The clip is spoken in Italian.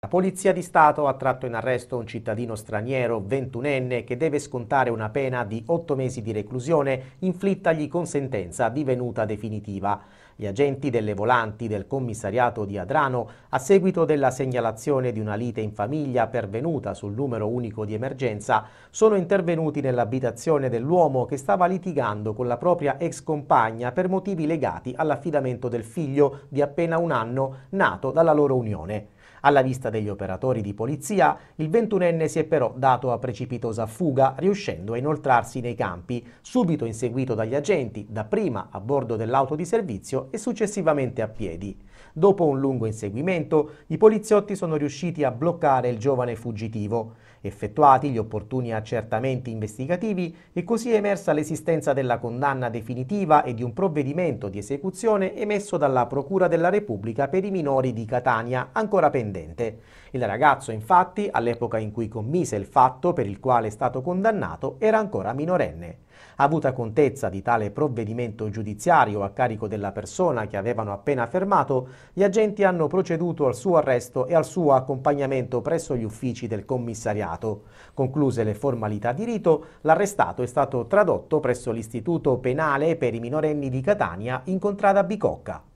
La Polizia di Stato ha tratto in arresto un cittadino straniero, 21enne, che deve scontare una pena di 8 mesi di reclusione inflittagli con sentenza divenuta definitiva. Gli agenti delle volanti del commissariato di Adrano, a seguito della segnalazione di una lite in famiglia pervenuta sul numero unico di emergenza, sono intervenuti nell'abitazione dell'uomo che stava litigando con la propria ex compagna per motivi legati all'affidamento del figlio di appena un anno nato dalla loro unione. Alla vista degli operatori di polizia, il 21enne si è però dato a precipitosa fuga, riuscendo a inoltrarsi nei campi, subito inseguito dagli agenti, dapprima a bordo dell'auto di servizio e successivamente a piedi. Dopo un lungo inseguimento, i poliziotti sono riusciti a bloccare il giovane fuggitivo. Effettuati gli opportuni accertamenti investigativi è così emersa l'esistenza della condanna definitiva e di un provvedimento di esecuzione emesso dalla Procura della Repubblica per i minori di Catania, ancora pendente dipendente. Il ragazzo, infatti, all'epoca in cui commise il fatto per il quale è stato condannato, era ancora minorenne. Avuta contezza di tale provvedimento giudiziario a carico della persona che avevano appena fermato, gli agenti hanno proceduto al suo arresto e al suo accompagnamento presso gli uffici del commissariato. Concluse le formalità di rito, l'arrestato è stato tradotto presso l'istituto penale per i minorenni di Catania in contrada Bicocca.